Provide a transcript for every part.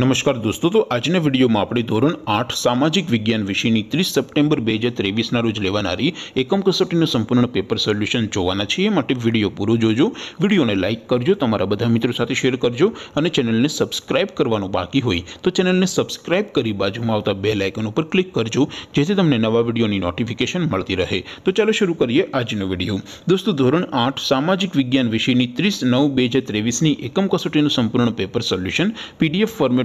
नमस्कार दोस्तों तो आज ने वीडियो मा आपली ધોરણ 8 સામાજિક વિજ્ઞાન વિષયની 30 સપ્ટેમ્બર 2023 ના રોજ લેવાણારી એકમ કસોટીનું સંપૂર્ણ પેપર સોલ્યુશન જોવાનું છે એ માટે વિડિયો પૂરો જોજો વિડિયોને લાઈક કરજો તમારા બધા મિત્રો સાથે શેર કરજો અને ચેનલને સબ્સ્ક્રાઇબ કરવાનું બાકી હોય તો ચેનલને સબ્સ્ક્રાઇબ કરી બાજુમાં આવતા બેલ આઇકન ઉપર ક્લિક કરજો જેથી તમને નવા વિડિયોની નોટિફિકેશન મળતી રહે તો ચાલો શરૂ કરીએ આજનો વિડિયો दोस्तों ધોરણ 8 સામાજિક વિજ્ઞાન વિષયની 30/9/2023 ની એકમ કસોટીનું સંપૂર્ણ પેપર સોલ્યુશન PDF ફોર્મેટ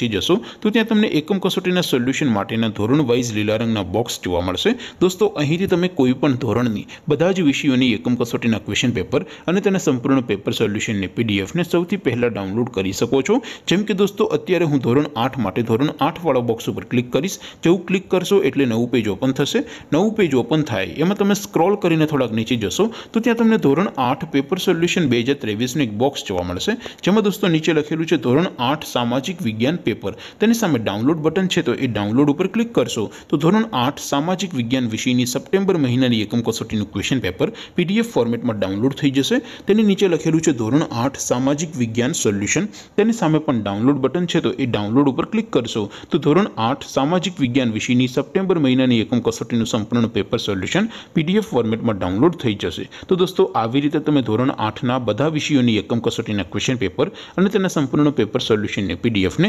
પહોંચી જશો તો ત્યાં તમને એકમ કસોટીના સોલ્યુશન માટેના ધોરણ વાઇઝ લીલા રંગના બોક્સ જોવા મળશે દોસ્તો અહીંથી તમે કોઈ પણ ધોરણની બધા જ વિષયોની એકમ કસોટીના ક્વેશ્ચન પેપર અને તેના સંપૂર્ણ પેપર સોલ્યુશનની પીડીએફને સૌથી પહેલાં ડાઉનલોડ કરી શકો છો જેમ કે દોસ્તો અત્યારે હું ધોરણ આઠ માટે ધોરણ આઠવાળા બોક્સ ઉપર ક્લિક કરીશ જેવું ક્લિક કરશો એટલે નવું પેજ ઓપન થશે નવું પેજ ઓપન થાય એમાં તમે સ્ક્રોલ કરીને થોડાક નીચે જશો તો ત્યાં તમને ધોરણ આઠ પેપર સોલ્યુશન બે હજાર ત્રેવીસનું એક બોક્સ જોવા મળશે જેમાં દોસ્તો નીચે લખેલું છે ધોરણ આઠ સામાજિક વિજ્ઞાન पेपर તેની સામે ડાઉનલોડ બટન છે તો એ ડાઉનલોડ ઉપર ક્લિક કરશો તો ધોરણ 8 સામાજિક વિજ્ઞાન વિષયની સપ્ટેમ્બર મહિનાની એકમ કસોટીનું ક્વેશ્ચન પેપર પીડીએફ ફોર્મેટમાં ડાઉનલોડ થઈ જશે તેની નીચે લખેલું છે ધોરણ 8 સામાજિક વિજ્ઞાન સોલ્યુશન તેની સામે પણ ડાઉનલોડ બટન છે તો એ ડાઉનલોડ ઉપર ક્લિક કરશો તો ધોરણ 8 સામાજિક વિજ્ઞાન વિષયની સપ્ટેમ્બર મહિનાની એકમ કસોટીનું સંપૂર્ણ પેપર સોલ્યુશન પીડીએફ ફોર્મેટમાં ડાઉનલોડ થઈ જશે તો દોસ્તો આવી રીતે તમે ધોરણ 8 ના બધા વિષયોની એકમ કસોટીના ક્વેશ્ચન પેપર અને તેના સંપૂર્ણનો પેપર સોલ્યુશન ને પીડીએફ ને